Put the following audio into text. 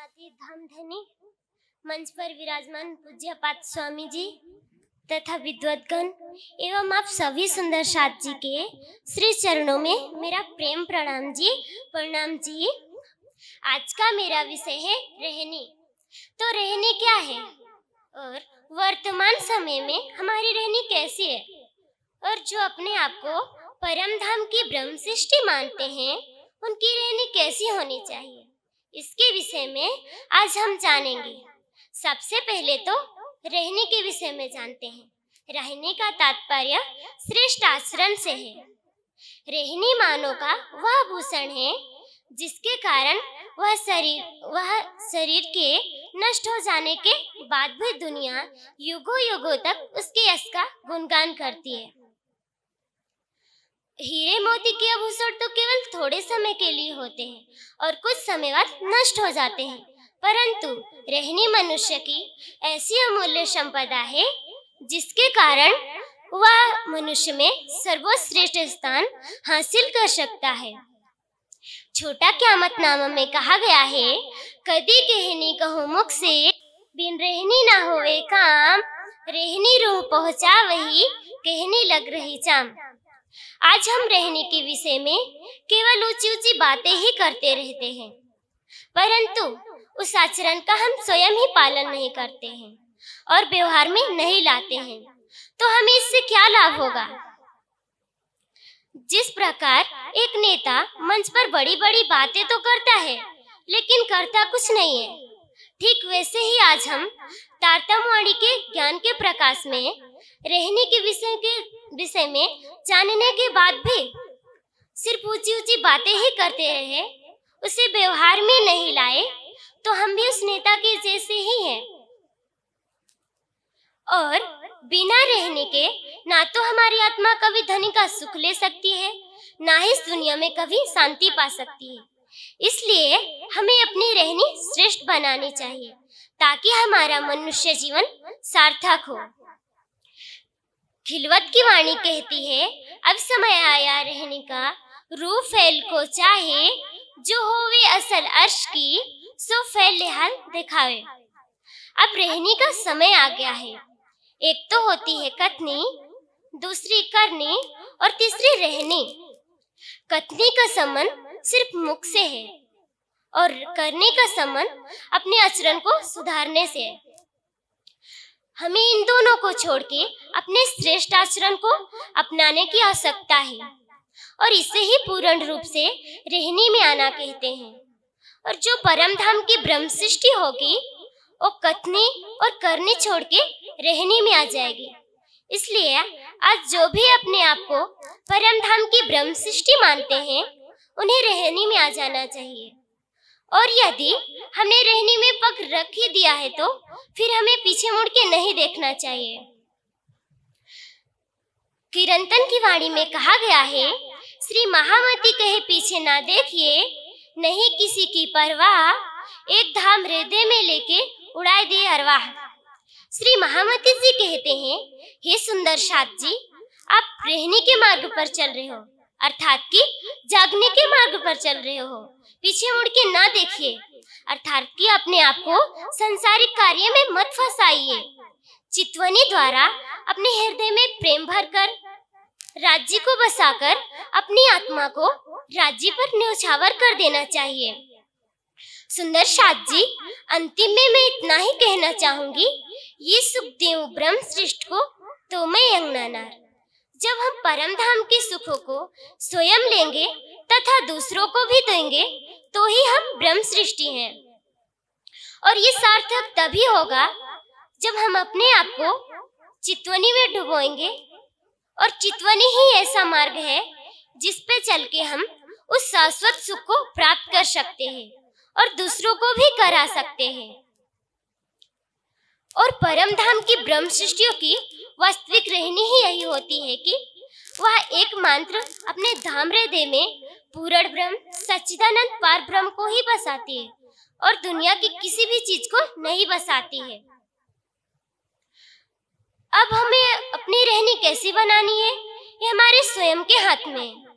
गाती धामधनी मंच पर विराजमान पूज्य पाठ स्वामी जी तथा विद्वतगण एवं आप सभी सुंदर साथ जी के श्री चरणों में मेरा प्रेम प्रणाम जी प्रणाम जी आज का मेरा विषय है रहनी तो रहने क्या है और वर्तमान समय में हमारी रहनी कैसी है और जो अपने आप को परम धाम की ब्रह्म सृष्टि मानते हैं उनकी रहनी कैसी होनी चाहिए इसके विषय में आज हम जानेंगे सबसे पहले तो रहने के विषय में जानते हैं रहने का तात्पर्य श्रेष्ठ आश्रम से है रहनी मानव का वह भूषण है जिसके कारण वह शरीर वह शरीर के नष्ट हो जाने के बाद भी दुनिया युगो युगों तक उसके यश का गुणगान करती है हीरे मोती के आभूषण तो केवल थोड़े समय के लिए होते हैं और कुछ समय बाद नष्ट हो जाते हैं परंतु रहनी मनुष्य की ऐसी अमूल्य संपदा है जिसके कारण वह मनुष्य में सर्वश्रेष्ठ स्थान हासिल कर सकता है छोटा क्यामत नाम में कहा गया है कदी कहनी कहो मुख से बिन रहनी ना होवे काम रहनी रूह पहुंचा वही कहनी लग रही चाम आज हम रहने के विषय में केवल ऊंची ऊंची बातें ही करते रहते हैं परंतु उस आचरण का हम स्वयं ही पालन नहीं करते हैं और व्यवहार में नहीं लाते हैं तो हमें इससे क्या लाभ होगा जिस प्रकार एक नेता मंच पर बड़ी बड़ी बातें तो करता है लेकिन करता कुछ नहीं है ठीक वैसे ही आज हम तारतमवाणी के ज्ञान के प्रकाश में रहने के विषय के विषय में जानने के बाद भी सिर्फ ऊंची ऊंची बातें ही करते रहे उसे व्यवहार में नहीं लाए तो हम भी उस नेता के जैसे ही हैं और बिना रहने के ना तो हमारी आत्मा कभी धनी का सुख ले सकती है ना ही इस दुनिया में कभी शांति पा सकती है इसलिए हमें अपनी रहनी श्रेष्ठ बनानी चाहिए ताकि हमारा मनुष्य जीवन सार्थक हो खिलवत की वाणी कहती है अब समय आया रहने का रू फैल को चाहे जो हो वे असल अर्श की सो फैल लिहाल दिखावे अब रहने का समय आ गया है एक तो होती है कथनी दूसरी करने और तीसरी रहने कथनी का संबंध सिर्फ मुख से है और करने का संबंध अपने आचरण को सुधारने से है हमें इन दोनों को छोड़ के अपने श्रेष्ठ आचरण को अपनाने की आवश्यकता है और इसे ही पूर्ण रूप से रहने में आना कहते हैं और जो परम धाम की ब्रह्म सृष्टि होगी वो कथने और करने छोड़ के रहने में आ जाएगी इसलिए आज जो भी अपने आप को परम धाम की ब्रह्म सृष्टि मानते हैं उन्हें रहने में आ जाना चाहिए और यदि हमने रहने में पग रख ही दिया है तो फिर हमें पीछे मुड़ के नहीं देखना चाहिए किरंतन की वाणी में कहा गया है श्री महामती कहे पीछे ना देखिए नहीं किसी की परवाह एक धाम हृदय में लेके उड़ाए दे अरवाह श्री महामती जी कहते हैं हे सुंदर शाद जी आप रहने के मार्ग पर चल रहे हो अर्थात कि जागने के मार्ग पर चल रहे हो पीछे मुड़ के ना देखिए अर्थात कि अपने आप को संसारिक कार्य में मत फंसाइए चितवनी द्वारा अपने हृदय में प्रेम भरकर राज्य को बसाकर अपनी आत्मा को राज्य पर न्यौछावर कर देना चाहिए सुंदर शाद जी अंतिम में मैं इतना ही कहना चाहूंगी ये सुखदेव ब्रह्म श्रेष्ठ को तो मैं अंगनानार जब हम परम धाम के सुखों को स्वयं लेंगे तथा दूसरों को भी देंगे तो ही हम ब्रह्म सृष्टि हैं और ये सार्थक तभी होगा जब हम अपने आप को चितवनी में डुबोएंगे और चितवनी ही ऐसा मार्ग है जिस पे चल के हम उस शाश्वत सुख को प्राप्त कर सकते हैं और दूसरों को भी करा सकते हैं और परम धाम की ब्रह्म सृष्टियों की वास्तविक रहनी ही यही होती है कि वह एक मंत्र अपने धामरे दे में पूरण ब्रह्म सच्चिदानंद पार ब्रह्म को ही बसाती है और दुनिया की किसी भी चीज को नहीं बसाती है अब हमें अपनी रहनी कैसी बनानी है ये हमारे स्वयं के हाथ में है